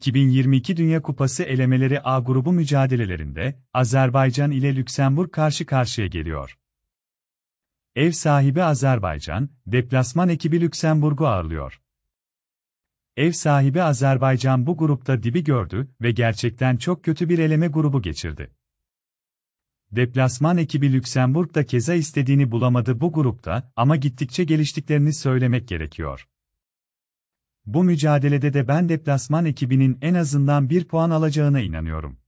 2022 Dünya Kupası elemeleri A grubu mücadelelerinde Azerbaycan ile Lüksemburg karşı karşıya geliyor. Ev sahibi Azerbaycan, deplasman ekibi Lüksemburg'u ağırlıyor. Ev sahibi Azerbaycan bu grupta dibi gördü ve gerçekten çok kötü bir eleme grubu geçirdi. Deplasman ekibi Lüksemburg da keza istediğini bulamadı bu grupta ama gittikçe geliştiklerini söylemek gerekiyor. Bu mücadelede de ben deplasman ekibinin en azından bir puan alacağına inanıyorum.